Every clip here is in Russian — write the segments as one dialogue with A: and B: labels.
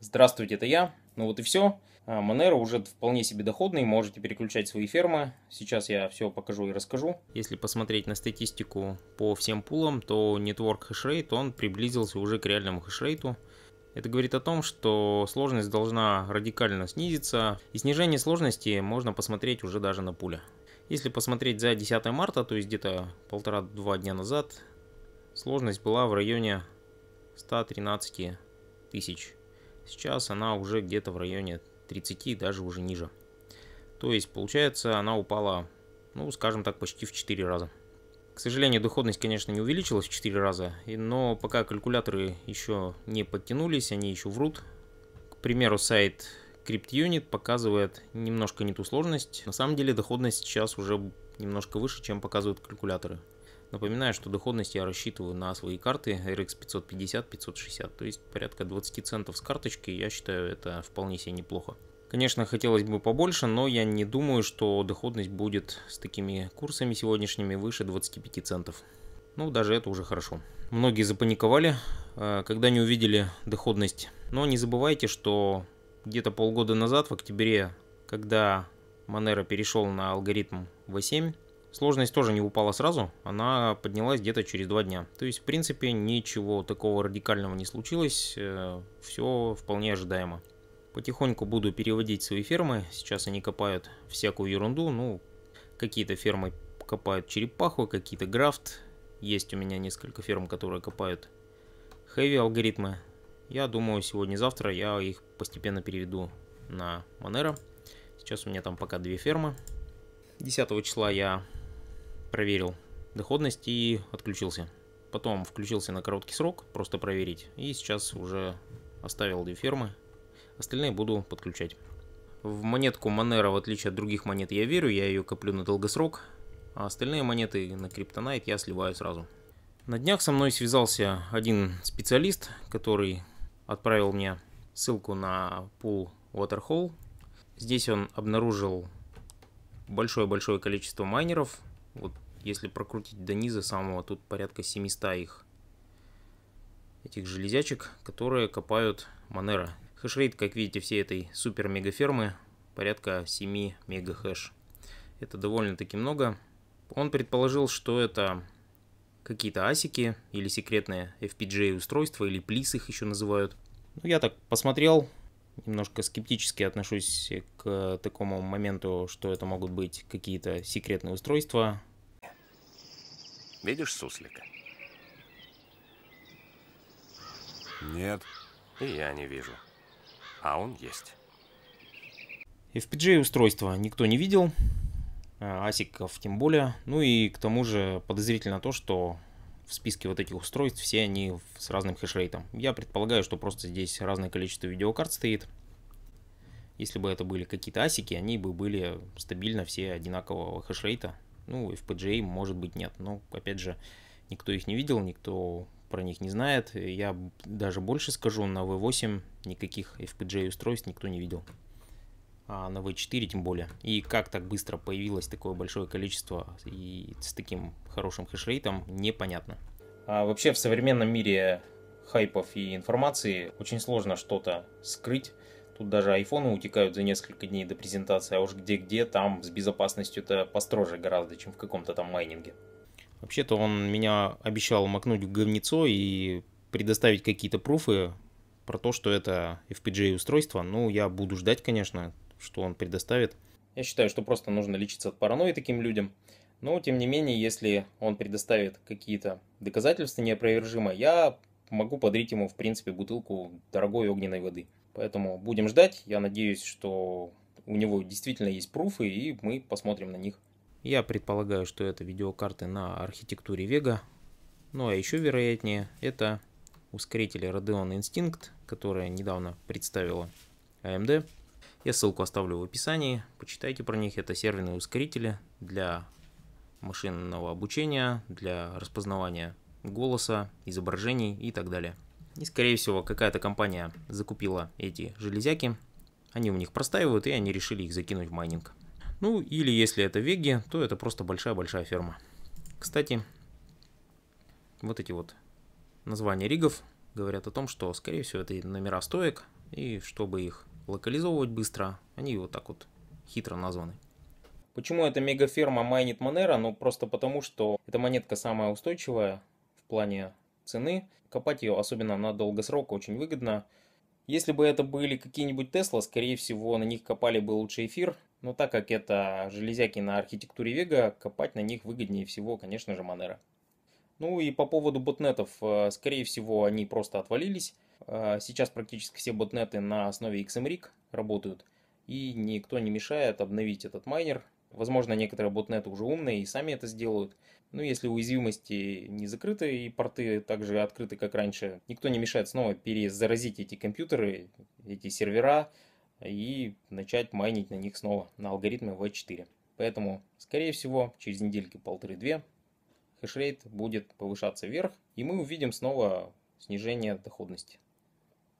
A: Здравствуйте, это я. Ну вот и все. Монеро а, уже вполне себе доходный, можете переключать свои фермы. Сейчас я все покажу и расскажу. Если посмотреть на статистику по всем пулам, то нетворк Hashrate, он приблизился уже к реальному хешрейту. Это говорит о том, что сложность должна радикально снизиться, и снижение сложности можно посмотреть уже даже на пуле. Если посмотреть за 10 марта, то есть где-то полтора-два дня назад, сложность была в районе 113 тысяч Сейчас она уже где-то в районе 30, даже уже ниже. То есть, получается, она упала, ну, скажем так, почти в 4 раза. К сожалению, доходность, конечно, не увеличилась в 4 раза, но пока калькуляторы еще не подтянулись, они еще врут. К примеру, сайт CryptUnit показывает немножко не ту сложность. На самом деле доходность сейчас уже немножко выше, чем показывают калькуляторы. Напоминаю, что доходность я рассчитываю на свои карты RX 550, 560, то есть порядка 20 центов с карточки, я считаю это вполне себе неплохо. Конечно, хотелось бы побольше, но я не думаю, что доходность будет с такими курсами сегодняшними выше 25 центов. Ну, даже это уже хорошо. Многие запаниковали, э, когда не увидели доходность. Но не забывайте, что где-то полгода назад, в октябре, когда Манера перешел на алгоритм V7, Сложность тоже не упала сразу, она поднялась где-то через два дня. То есть, в принципе, ничего такого радикального не случилось, э, все вполне ожидаемо. Потихоньку буду переводить свои фермы, сейчас они копают всякую ерунду, ну, какие-то фермы копают черепаху, какие-то графт, есть у меня несколько ферм, которые копают хэви алгоритмы. Я думаю, сегодня-завтра я их постепенно переведу на Monero. Сейчас у меня там пока две фермы. 10 числа я проверил доходность и отключился. Потом включился на короткий срок, просто проверить. И сейчас уже оставил две фермы. Остальные буду подключать. В монетку Monero, в отличие от других монет, я верю, я ее коплю на долгосрок. А остальные монеты на криптонайт я сливаю сразу. На днях со мной связался один специалист, который отправил мне ссылку на пул Waterhole. Здесь он обнаружил большое-большое количество майнеров, вот если прокрутить до низа самого, тут порядка 700 их. Этих железячек, которые копают Монера. Хешрейт, как видите, всей этой супер-мега-фермы порядка 7 мегахэш. Это довольно-таки много. Он предположил, что это какие-то асики или секретные FPGA устройства, или плис их еще называют. Ну, я так посмотрел, немножко скептически отношусь к такому моменту, что это могут быть какие-то секретные устройства. Видишь суслика? Нет. И я не вижу. А он есть. FPGA устройства никто не видел, а, асиков тем более. Ну и к тому же подозрительно то, что в списке вот этих устройств, все они с разным хешрейтом. Я предполагаю, что просто здесь разное количество видеокарт стоит. Если бы это были какие-то асики, они бы были стабильно все одинакового хешрейта. Ну, FPGA, может быть, нет. Но, опять же, никто их не видел, никто про них не знает. Я даже больше скажу, на V8 никаких FPGA устройств никто не видел. А, на V4 тем более. И как так быстро появилось такое большое количество и с таким хорошим хешрейтом, непонятно. А вообще в современном мире хайпов и информации очень сложно что-то скрыть. Тут даже айфоны утекают за несколько дней до презентации, а уж где-где там с безопасностью это построже гораздо, чем в каком-то там майнинге. Вообще-то он меня обещал макнуть в говнецо и предоставить какие-то пруфы про то, что это FPGA устройство. Ну, я буду ждать, конечно, что он предоставит. Я считаю, что просто нужно лечиться от паранойи таким людям. Но, тем не менее, если он предоставит какие-то доказательства неопровержимые, я могу подарить ему, в принципе, бутылку дорогой огненной воды. Поэтому будем ждать. Я надеюсь, что у него действительно есть пруфы, и мы посмотрим на них. Я предполагаю, что это видеокарты на архитектуре Vega. Ну а еще вероятнее, это ускорители Radeon Instinct, которые недавно представила AMD. Я ссылку оставлю в описании, почитайте про них. Это серверные ускорители для машинного обучения, для распознавания голоса, изображений и так далее. И, скорее всего, какая-то компания закупила эти железяки, они у них простаивают, и они решили их закинуть в майнинг. Ну, или если это веги, то это просто большая-большая ферма. Кстати, вот эти вот названия ригов говорят о том, что, скорее всего, это номера стоек, и чтобы их локализовывать быстро. Они вот так вот хитро названы. Почему эта мегаферма майнит Монера? Ну, просто потому, что эта монетка самая устойчивая в плане цены. Копать ее, особенно на долгосрок, очень выгодно. Если бы это были какие-нибудь Тесла, скорее всего, на них копали бы лучше эфир. Но так как это железяки на архитектуре Вега, копать на них выгоднее всего, конечно же, Монера. Ну и по поводу ботнетов, э, скорее всего, они просто отвалились. А, сейчас практически все ботнеты на основе XMRig работают, и никто не мешает обновить этот майнер. Возможно, некоторые ботнеты уже умные и сами это сделают. Но ну, если уязвимости не закрыты и порты также открыты, как раньше, никто не мешает снова перезаразить эти компьютеры, эти сервера и начать майнить на них снова на алгоритмы V4. Поэтому, скорее всего, через недельки полторы-две хешрейт будет повышаться вверх, и мы увидим снова снижение доходности.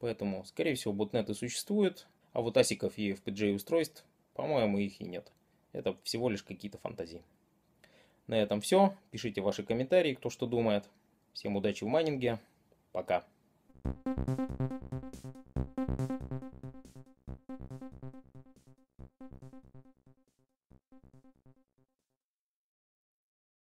A: Поэтому, скорее всего, ботнеты существуют, а вот асиков и FPGA устройств, по-моему, их и нет. Это всего лишь какие-то фантазии. На этом все. Пишите ваши комментарии, кто что думает. Всем удачи в майнинге. Пока. Thank you.